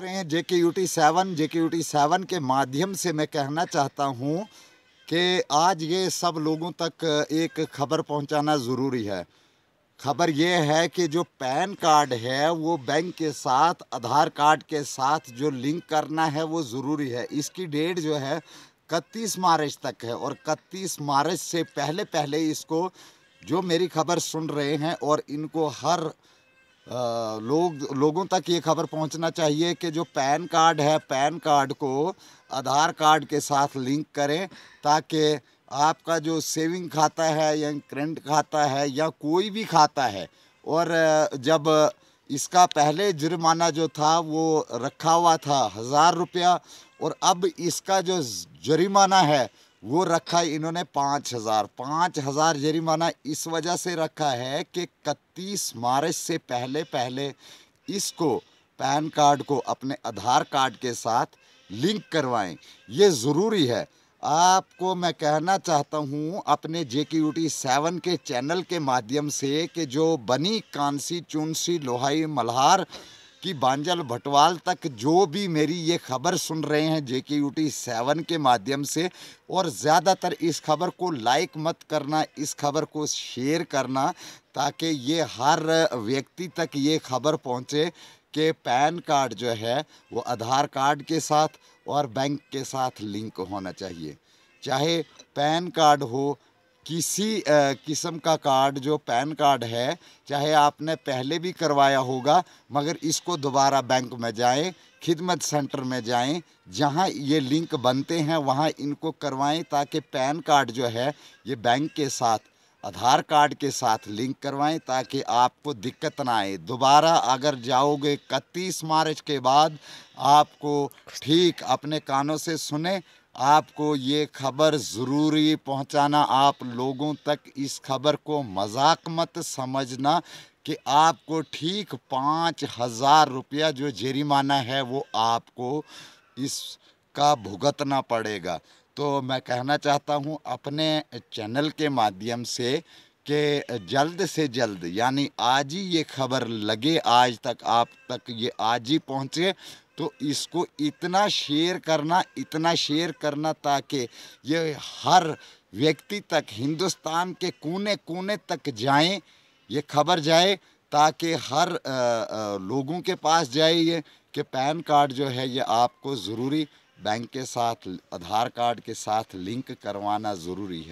रहे हैं जे K U T seven J K U T seven के माध्यम से मैं कहना चाहता हूँ कि आज ये सब लोगों तक एक खबर पहुँचाना ज़रूरी है खबर ये है कि जो पैन कार्ड है वो बैंक के साथ आधार कार्ड के साथ जो लिंक करना है वो ज़रूरी है इसकी डेट जो है इकतीस मार्च तक है और इकतीस मार्च से पहले पहले इसको जो मेरी खबर सुन रहे हैं और इनको हर लोग लोगों तक ये खबर पहुंचना चाहिए कि जो पैन कार्ड है पैन कार्ड को आधार कार्ड के साथ लिंक करें ताकि आपका जो सेविंग खाता है या करंट खाता है या कोई भी खाता है और जब इसका पहले जुर्माना जो था वो रखा हुआ था हज़ार रुपया और अब इसका जो जुर्माना है वो रखा इन्होंने पाँच हज़ार पाँच हज़ार जरिमाना इस वजह से रखा है कि इकतीस मार्च से पहले पहले इसको पैन कार्ड को अपने आधार कार्ड के साथ लिंक करवाएं ये ज़रूरी है आपको मैं कहना चाहता हूँ अपने J K U T seven के चैनल के माध्यम से कि जो बनी कांसी चुनसी लोहाई मल्हार कि बांजल भटवाल तक जो भी मेरी ये खबर सुन रहे हैं जे के यू टी सेवन के माध्यम से और ज़्यादातर इस खबर को लाइक मत करना इस खबर को शेयर करना ताकि ये हर व्यक्ति तक ये खबर पहुंचे कि पैन कार्ड जो है वो आधार कार्ड के साथ और बैंक के साथ लिंक होना चाहिए चाहे पैन कार्ड हो किसी किस्म का कार्ड जो पैन कार्ड है चाहे आपने पहले भी करवाया होगा मगर इसको दोबारा बैंक में जाएं खिदमत सेंटर में जाएं जहां ये लिंक बनते हैं वहां इनको करवाएं ताकि पैन कार्ड जो है ये बैंक के साथ आधार कार्ड के साथ लिंक करवाएं ताकि आपको दिक्कत ना आए दोबारा अगर जाओगे इकतीस मार्च के बाद आपको ठीक अपने कानों से सुने आपको ये खबर ज़रूरी पहुंचाना आप लोगों तक इस खबर को मजाक मत समझना कि आपको ठीक पाँच हज़ार रुपया जो जरिमाना है वो आपको इसका भुगतना पड़ेगा तो मैं कहना चाहता हूँ अपने चैनल के माध्यम से कि जल्द से जल्द यानी आज ही ये खबर लगे आज तक आप तक ये आज ही पहुँचे तो इसको इतना शेयर करना इतना शेयर करना ताकि ये हर व्यक्ति तक हिंदुस्तान के कोने कोने तक जाए ये खबर जाए ताकि हर आ, आ, लोगों के पास जाए ये कि पैन कार्ड जो है ये आपको ज़रूरी बैंक के साथ आधार कार्ड के साथ लिंक करवाना ज़रूरी है